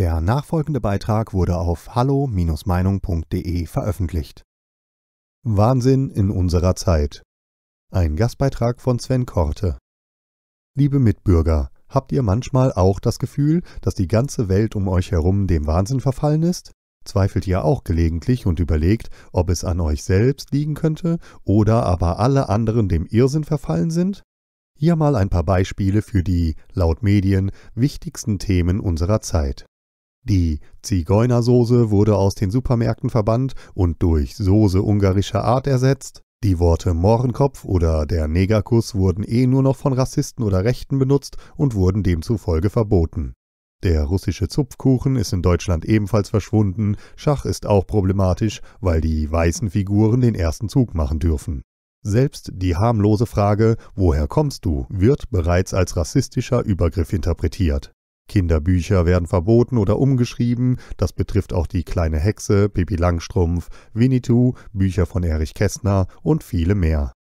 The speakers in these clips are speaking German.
Der nachfolgende Beitrag wurde auf hallo-meinung.de veröffentlicht. Wahnsinn in unserer Zeit. Ein Gastbeitrag von Sven Korte. Liebe Mitbürger, habt ihr manchmal auch das Gefühl, dass die ganze Welt um euch herum dem Wahnsinn verfallen ist? Zweifelt ihr auch gelegentlich und überlegt, ob es an euch selbst liegen könnte oder aber alle anderen dem Irrsinn verfallen sind? Hier mal ein paar Beispiele für die, laut Medien, wichtigsten Themen unserer Zeit. Die Zigeunersoße wurde aus den Supermärkten verbannt und durch Soße ungarischer Art ersetzt. Die Worte Mohrenkopf oder der Negerkuss wurden eh nur noch von Rassisten oder Rechten benutzt und wurden demzufolge verboten. Der russische Zupfkuchen ist in Deutschland ebenfalls verschwunden, Schach ist auch problematisch, weil die weißen Figuren den ersten Zug machen dürfen. Selbst die harmlose Frage Woher kommst du wird bereits als rassistischer Übergriff interpretiert. Kinderbücher werden verboten oder umgeschrieben, das betrifft auch die kleine Hexe, Pippi Langstrumpf, Winnetou, Bücher von Erich Kästner und viele mehr.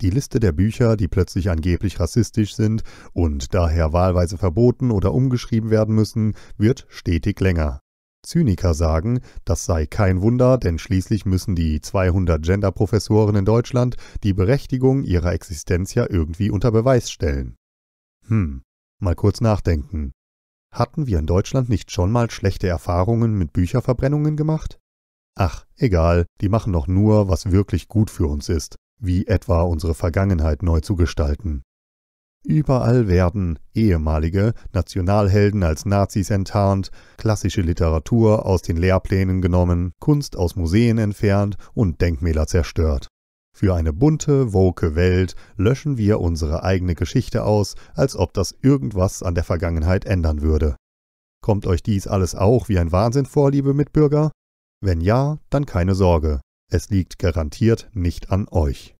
Die Liste der Bücher, die plötzlich angeblich rassistisch sind und daher wahlweise verboten oder umgeschrieben werden müssen, wird stetig länger. Zyniker sagen, das sei kein Wunder, denn schließlich müssen die 200 Genderprofessoren in Deutschland die Berechtigung ihrer Existenz ja irgendwie unter Beweis stellen. Hm, mal kurz nachdenken. Hatten wir in Deutschland nicht schon mal schlechte Erfahrungen mit Bücherverbrennungen gemacht? Ach, egal, die machen doch nur, was wirklich gut für uns ist, wie etwa unsere Vergangenheit neu zu gestalten. Überall werden ehemalige Nationalhelden als Nazis enttarnt, klassische Literatur aus den Lehrplänen genommen, Kunst aus Museen entfernt und Denkmäler zerstört. Für eine bunte, woke Welt löschen wir unsere eigene Geschichte aus, als ob das irgendwas an der Vergangenheit ändern würde. Kommt euch dies alles auch wie ein Wahnsinn vor, liebe Mitbürger? Wenn ja, dann keine Sorge, es liegt garantiert nicht an euch.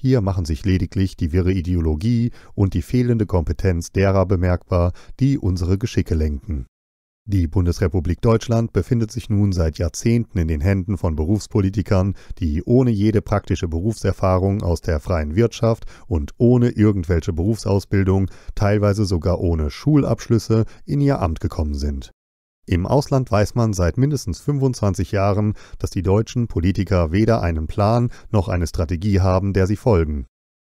Hier machen sich lediglich die wirre Ideologie und die fehlende Kompetenz derer bemerkbar, die unsere Geschicke lenken. Die Bundesrepublik Deutschland befindet sich nun seit Jahrzehnten in den Händen von Berufspolitikern, die ohne jede praktische Berufserfahrung aus der freien Wirtschaft und ohne irgendwelche Berufsausbildung, teilweise sogar ohne Schulabschlüsse, in ihr Amt gekommen sind. Im Ausland weiß man seit mindestens 25 Jahren, dass die deutschen Politiker weder einen Plan noch eine Strategie haben, der sie folgen.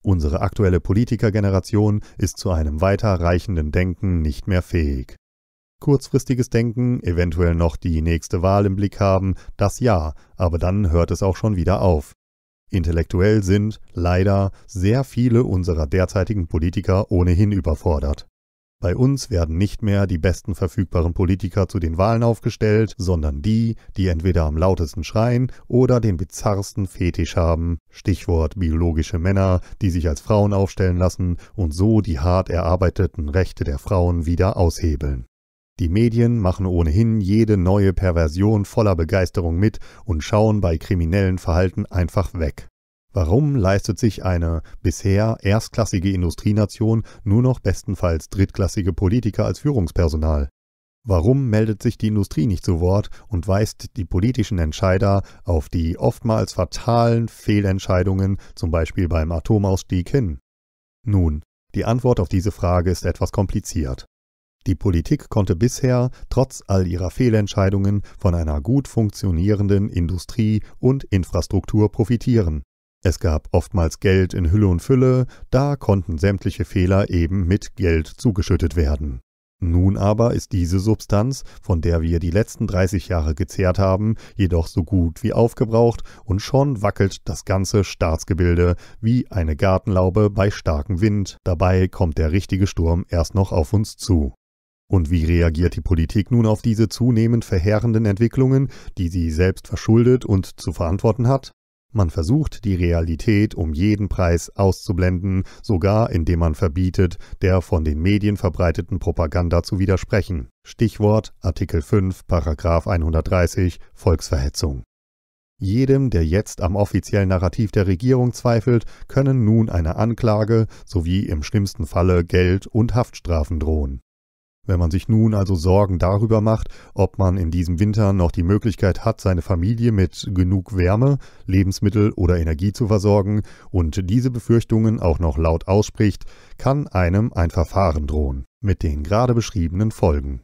Unsere aktuelle Politikergeneration ist zu einem weiterreichenden Denken nicht mehr fähig kurzfristiges Denken, eventuell noch die nächste Wahl im Blick haben, das ja, aber dann hört es auch schon wieder auf. Intellektuell sind, leider, sehr viele unserer derzeitigen Politiker ohnehin überfordert. Bei uns werden nicht mehr die besten verfügbaren Politiker zu den Wahlen aufgestellt, sondern die, die entweder am lautesten schreien oder den bizarrsten Fetisch haben, Stichwort biologische Männer, die sich als Frauen aufstellen lassen und so die hart erarbeiteten Rechte der Frauen wieder aushebeln. Die Medien machen ohnehin jede neue Perversion voller Begeisterung mit und schauen bei kriminellen Verhalten einfach weg. Warum leistet sich eine bisher erstklassige Industrienation nur noch bestenfalls drittklassige Politiker als Führungspersonal? Warum meldet sich die Industrie nicht zu Wort und weist die politischen Entscheider auf die oftmals fatalen Fehlentscheidungen, zum Beispiel beim Atomausstieg, hin? Nun, die Antwort auf diese Frage ist etwas kompliziert. Die Politik konnte bisher, trotz all ihrer Fehlentscheidungen, von einer gut funktionierenden Industrie und Infrastruktur profitieren. Es gab oftmals Geld in Hülle und Fülle, da konnten sämtliche Fehler eben mit Geld zugeschüttet werden. Nun aber ist diese Substanz, von der wir die letzten 30 Jahre gezehrt haben, jedoch so gut wie aufgebraucht und schon wackelt das ganze Staatsgebilde wie eine Gartenlaube bei starkem Wind. Dabei kommt der richtige Sturm erst noch auf uns zu. Und wie reagiert die Politik nun auf diese zunehmend verheerenden Entwicklungen, die sie selbst verschuldet und zu verantworten hat? Man versucht, die Realität um jeden Preis auszublenden, sogar indem man verbietet, der von den Medien verbreiteten Propaganda zu widersprechen. Stichwort Artikel 5, Paragraf 130 Volksverhetzung. Jedem, der jetzt am offiziellen Narrativ der Regierung zweifelt, können nun eine Anklage sowie im schlimmsten Falle Geld und Haftstrafen drohen. Wenn man sich nun also Sorgen darüber macht, ob man in diesem Winter noch die Möglichkeit hat, seine Familie mit genug Wärme, Lebensmittel oder Energie zu versorgen und diese Befürchtungen auch noch laut ausspricht, kann einem ein Verfahren drohen mit den gerade beschriebenen Folgen.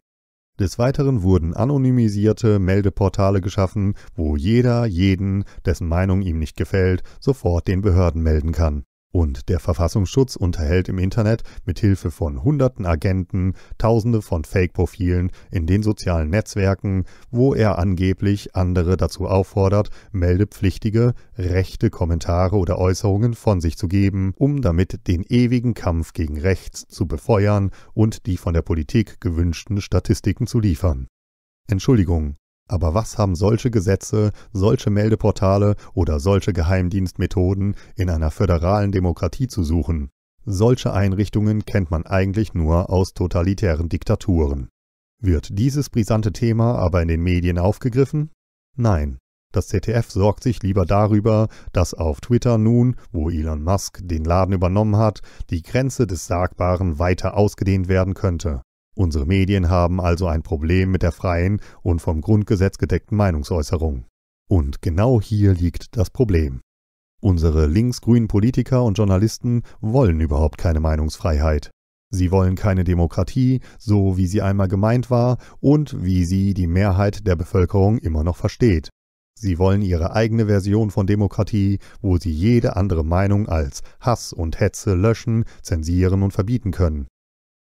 Des Weiteren wurden anonymisierte Meldeportale geschaffen, wo jeder jeden, dessen Meinung ihm nicht gefällt, sofort den Behörden melden kann. Und der Verfassungsschutz unterhält im Internet mit Hilfe von hunderten Agenten, tausende von Fake-Profilen in den sozialen Netzwerken, wo er angeblich andere dazu auffordert, meldepflichtige, rechte Kommentare oder Äußerungen von sich zu geben, um damit den ewigen Kampf gegen rechts zu befeuern und die von der Politik gewünschten Statistiken zu liefern. Entschuldigung, aber was haben solche Gesetze, solche Meldeportale oder solche Geheimdienstmethoden in einer föderalen Demokratie zu suchen? Solche Einrichtungen kennt man eigentlich nur aus totalitären Diktaturen. Wird dieses brisante Thema aber in den Medien aufgegriffen? Nein. Das ZDF sorgt sich lieber darüber, dass auf Twitter nun, wo Elon Musk den Laden übernommen hat, die Grenze des Sagbaren weiter ausgedehnt werden könnte. Unsere Medien haben also ein Problem mit der freien und vom Grundgesetz gedeckten Meinungsäußerung. Und genau hier liegt das Problem. Unsere linksgrünen Politiker und Journalisten wollen überhaupt keine Meinungsfreiheit. Sie wollen keine Demokratie, so wie sie einmal gemeint war und wie sie die Mehrheit der Bevölkerung immer noch versteht. Sie wollen ihre eigene Version von Demokratie, wo sie jede andere Meinung als Hass und Hetze löschen, zensieren und verbieten können.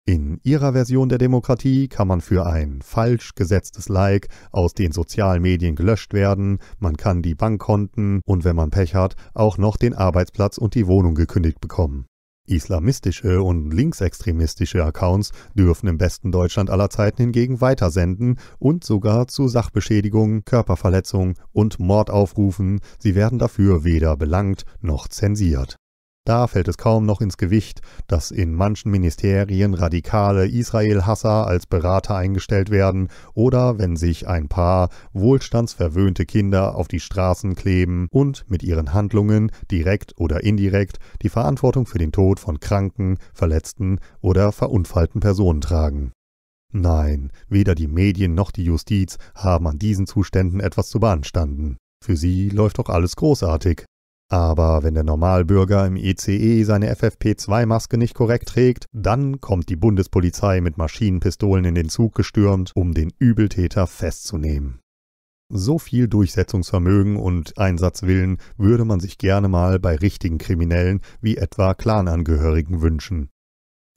In ihrer Version der Demokratie kann man für ein falsch gesetztes Like aus den sozialen Medien gelöscht werden, man kann die Bankkonten und wenn man Pech hat, auch noch den Arbeitsplatz und die Wohnung gekündigt bekommen. Islamistische und linksextremistische Accounts dürfen im besten Deutschland aller Zeiten hingegen weitersenden und sogar zu Sachbeschädigungen, Körperverletzungen und Mord aufrufen, sie werden dafür weder belangt noch zensiert. Da fällt es kaum noch ins Gewicht, dass in manchen Ministerien radikale Israel-Hasser als Berater eingestellt werden oder wenn sich ein paar wohlstandsverwöhnte Kinder auf die Straßen kleben und mit ihren Handlungen, direkt oder indirekt, die Verantwortung für den Tod von kranken, verletzten oder verunfallten Personen tragen. Nein, weder die Medien noch die Justiz haben an diesen Zuständen etwas zu beanstanden. Für sie läuft doch alles großartig. Aber wenn der Normalbürger im ICE e seine FFP2-Maske nicht korrekt trägt, dann kommt die Bundespolizei mit Maschinenpistolen in den Zug gestürmt, um den Übeltäter festzunehmen. So viel Durchsetzungsvermögen und Einsatzwillen würde man sich gerne mal bei richtigen Kriminellen wie etwa Clanangehörigen wünschen.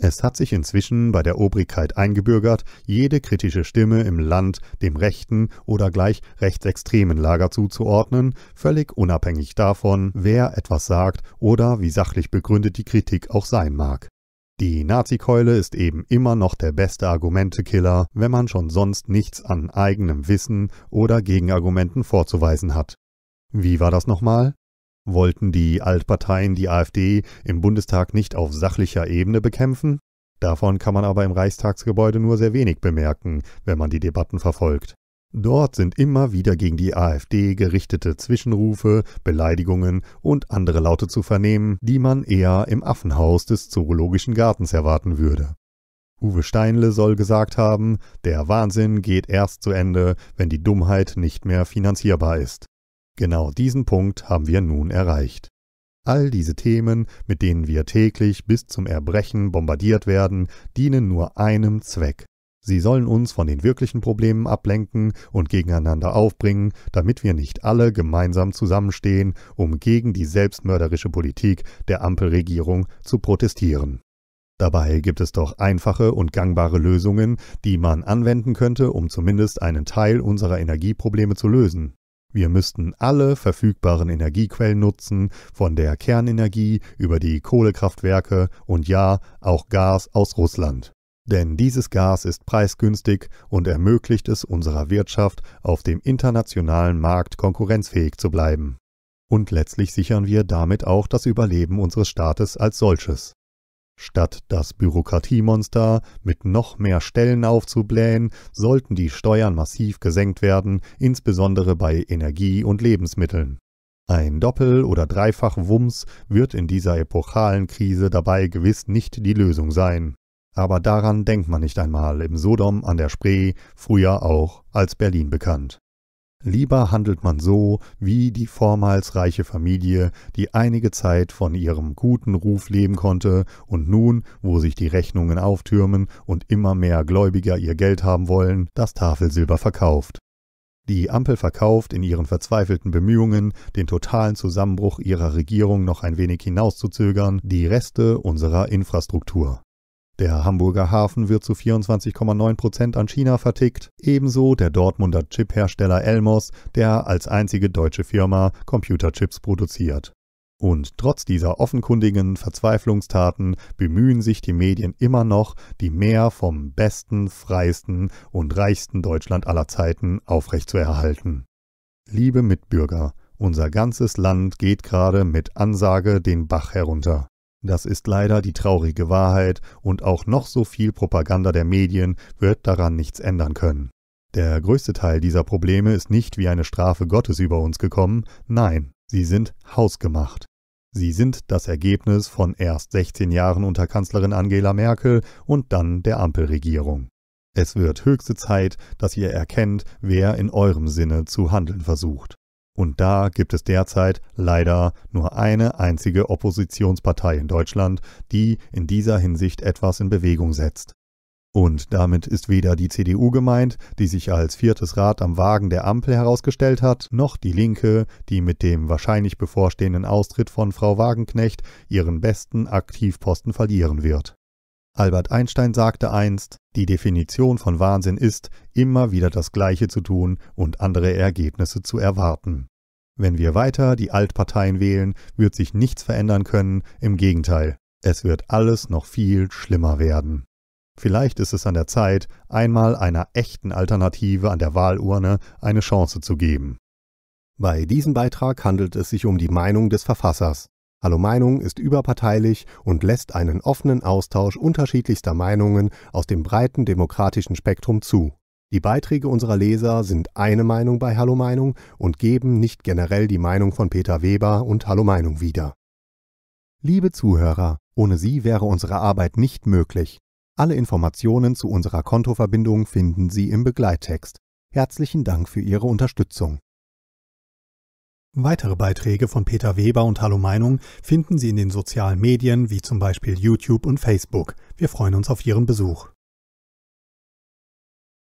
Es hat sich inzwischen bei der Obrigkeit eingebürgert, jede kritische Stimme im Land dem rechten oder gleich rechtsextremen Lager zuzuordnen, völlig unabhängig davon, wer etwas sagt oder wie sachlich begründet die Kritik auch sein mag. Die Nazi-Keule ist eben immer noch der beste Argumentekiller, wenn man schon sonst nichts an eigenem Wissen oder Gegenargumenten vorzuweisen hat. Wie war das nochmal? Wollten die Altparteien die AfD im Bundestag nicht auf sachlicher Ebene bekämpfen? Davon kann man aber im Reichstagsgebäude nur sehr wenig bemerken, wenn man die Debatten verfolgt. Dort sind immer wieder gegen die AfD gerichtete Zwischenrufe, Beleidigungen und andere Laute zu vernehmen, die man eher im Affenhaus des Zoologischen Gartens erwarten würde. Uwe Steinle soll gesagt haben, der Wahnsinn geht erst zu Ende, wenn die Dummheit nicht mehr finanzierbar ist. Genau diesen Punkt haben wir nun erreicht. All diese Themen, mit denen wir täglich bis zum Erbrechen bombardiert werden, dienen nur einem Zweck. Sie sollen uns von den wirklichen Problemen ablenken und gegeneinander aufbringen, damit wir nicht alle gemeinsam zusammenstehen, um gegen die selbstmörderische Politik der Ampelregierung zu protestieren. Dabei gibt es doch einfache und gangbare Lösungen, die man anwenden könnte, um zumindest einen Teil unserer Energieprobleme zu lösen. Wir müssten alle verfügbaren Energiequellen nutzen, von der Kernenergie über die Kohlekraftwerke und ja, auch Gas aus Russland. Denn dieses Gas ist preisgünstig und ermöglicht es unserer Wirtschaft, auf dem internationalen Markt konkurrenzfähig zu bleiben. Und letztlich sichern wir damit auch das Überleben unseres Staates als solches. Statt das Bürokratiemonster mit noch mehr Stellen aufzublähen, sollten die Steuern massiv gesenkt werden, insbesondere bei Energie und Lebensmitteln. Ein Doppel- oder Dreifach-Wumms wird in dieser epochalen Krise dabei gewiss nicht die Lösung sein. Aber daran denkt man nicht einmal im Sodom an der Spree, früher auch als Berlin bekannt. Lieber handelt man so wie die vormals reiche Familie, die einige Zeit von ihrem guten Ruf leben konnte und nun, wo sich die Rechnungen auftürmen und immer mehr Gläubiger ihr Geld haben wollen, das Tafelsilber verkauft. Die Ampel verkauft in ihren verzweifelten Bemühungen, den totalen Zusammenbruch ihrer Regierung noch ein wenig hinauszuzögern, die Reste unserer Infrastruktur. Der Hamburger Hafen wird zu 24,9 Prozent an China vertickt, ebenso der Dortmunder Chiphersteller Elmos, der als einzige deutsche Firma Computerchips produziert. Und trotz dieser offenkundigen Verzweiflungstaten bemühen sich die Medien immer noch, die mehr vom besten, freisten und reichsten Deutschland aller Zeiten aufrechtzuerhalten. Liebe Mitbürger, unser ganzes Land geht gerade mit Ansage den Bach herunter. Das ist leider die traurige Wahrheit, und auch noch so viel Propaganda der Medien wird daran nichts ändern können. Der größte Teil dieser Probleme ist nicht wie eine Strafe Gottes über uns gekommen, nein, sie sind hausgemacht. Sie sind das Ergebnis von erst 16 Jahren unter Kanzlerin Angela Merkel und dann der Ampelregierung. Es wird höchste Zeit, dass ihr erkennt, wer in eurem Sinne zu handeln versucht. Und da gibt es derzeit leider nur eine einzige Oppositionspartei in Deutschland, die in dieser Hinsicht etwas in Bewegung setzt. Und damit ist weder die CDU gemeint, die sich als viertes Rad am Wagen der Ampel herausgestellt hat, noch die Linke, die mit dem wahrscheinlich bevorstehenden Austritt von Frau Wagenknecht ihren besten Aktivposten verlieren wird. Albert Einstein sagte einst, die Definition von Wahnsinn ist, immer wieder das Gleiche zu tun und andere Ergebnisse zu erwarten. Wenn wir weiter die Altparteien wählen, wird sich nichts verändern können, im Gegenteil, es wird alles noch viel schlimmer werden. Vielleicht ist es an der Zeit, einmal einer echten Alternative an der Wahlurne eine Chance zu geben. Bei diesem Beitrag handelt es sich um die Meinung des Verfassers. Hallo Meinung ist überparteilich und lässt einen offenen Austausch unterschiedlichster Meinungen aus dem breiten demokratischen Spektrum zu. Die Beiträge unserer Leser sind eine Meinung bei Hallo Meinung und geben nicht generell die Meinung von Peter Weber und Hallo Meinung wieder. Liebe Zuhörer, ohne Sie wäre unsere Arbeit nicht möglich. Alle Informationen zu unserer Kontoverbindung finden Sie im Begleittext. Herzlichen Dank für Ihre Unterstützung. Weitere Beiträge von Peter Weber und Hallo Meinung finden Sie in den sozialen Medien wie zum Beispiel YouTube und Facebook. Wir freuen uns auf Ihren Besuch.